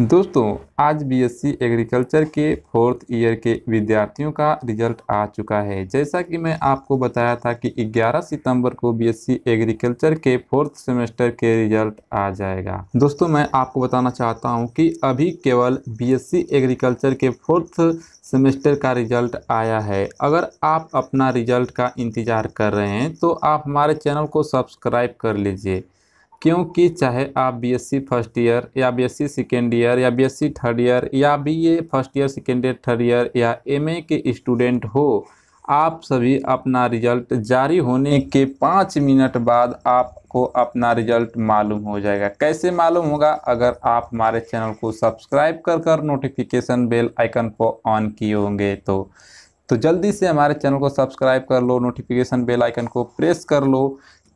दोस्तों आज BSc agriculture के फोर्थ ईयर के विद्यार्थियों का रिजल्ट आ चुका है जैसा कि मैं आपको बताया था कि 11 सितंबर को बीएससी एग्रीकल्चर के फोर्थ सेमेस्टर के रिजल्ट आ जाएगा दोस्तों मैं आपको बताना चाहता हूं कि अभी केवल बीएससी एग्रीकल्चर के फोर्थ सेमेस्टर का रिजल्ट आया है अगर आप अपना रिजल्ट का इंतज़ार कर रहे हैं तो आप हमारे चैनल को सब्सक्राइब कर लीजिए क्योंकि चाहे आप बीएससी फर्स्ट ईयर या बीएससी सेकेंड ईयर या बीएससी थर्ड ईयर या BA first year second year third year या एमए के स्टूडेंट हो आप सभी अपना रिजल्ट जारी होने के पाँच मिनट बाद आपको अपना रिजल्ट मालूम हो जाएगा कैसे मालूम होगा अगर आप हमारे चैनल को सब्सक्राइब कर कर नोटिफिकेशन बेल आइकन को ऑन किए होंगे तो तो जल्दी से हमारे चैनल को सब्सक्राइब कर लो नोटिफिकेशन बेल आइकन को प्रेस कर लो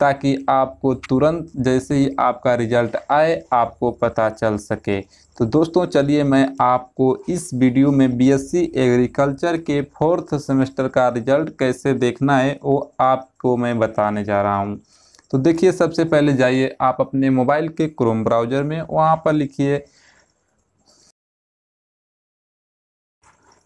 ताकि आपको तुरंत जैसे ही आपका रिजल्ट आए आपको पता चल सके तो दोस्तों चलिए मैं आपको इस वीडियो में बीएससी एग्रीकल्चर के फोर्थ सेमेस्टर का रिजल्ट कैसे देखना है वो आपको मैं बताने जा रहा हूँ तो देखिए सबसे पहले जाइए आप अपने मोबाइल के क्रोम ब्राउज़र में वहाँ पर लिखिए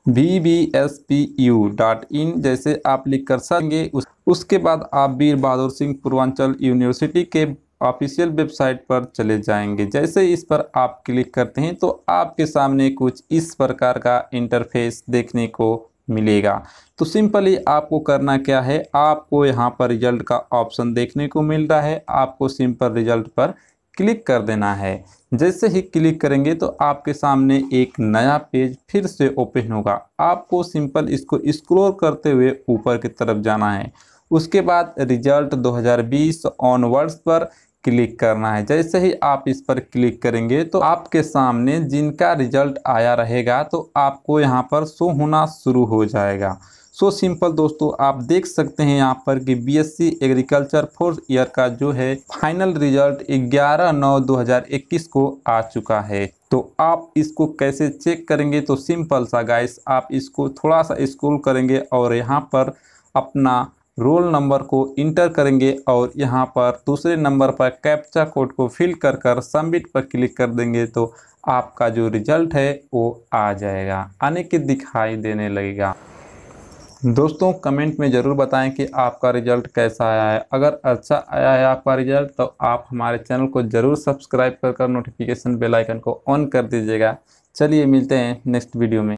V B S P U dot in जैसे आप लिख कर सकेंगे उस, उसके बाद आप वीर बहादुर सिंह पूर्वांचल यूनिवर्सिटी के ऑफिशियल वेबसाइट पर चले जाएंगे जैसे इस पर आप क्लिक करते हैं तो आपके सामने कुछ इस प्रकार का इंटरफेस देखने को मिलेगा तो सिंपली आपको करना क्या है आपको यहाँ पर रिजल्ट का ऑप्शन देखने को मिल रहा है आपको सिंपल रिजल्ट पर क्लिक कर देना है जैसे ही क्लिक करेंगे तो आपके सामने एक नया पेज फिर से ओपन होगा आपको सिंपल इसको स्क्रोल करते हुए ऊपर की तरफ जाना है उसके बाद रिजल्ट 2020 ऑनवर्ड्स पर क्लिक करना है जैसे ही आप इस पर क्लिक करेंगे तो आपके सामने जिनका रिजल्ट आया रहेगा तो आपको यहाँ पर शो होना शुरू हो जाएगा सो so, सिंपल दोस्तों आप देख सकते हैं यहाँ पर कि बीएससी एग्रीकल्चर फोर्थ ईयर का जो है फाइनल रिजल्ट 11 नौ 2021 को आ चुका है तो आप इसको कैसे चेक करेंगे तो सिंपल सा गाइस आप इसको थोड़ा सा स्क्रॉल करेंगे और यहाँ पर अपना रोल नंबर को इंटर करेंगे और यहाँ पर दूसरे नंबर पर कैप्चा कोड को फिल कर कर सबमिट पर क्लिक कर देंगे तो आपका जो रिजल्ट है वो आ जाएगा आने के दिखाई देने लगेगा दोस्तों कमेंट में ज़रूर बताएं कि आपका रिजल्ट कैसा आया है अगर अच्छा आया है आपका रिजल्ट तो आप हमारे चैनल को ज़रूर सब्सक्राइब कर कर नोटिफिकेशन बेल आइकन को ऑन कर दीजिएगा चलिए मिलते हैं नेक्स्ट वीडियो में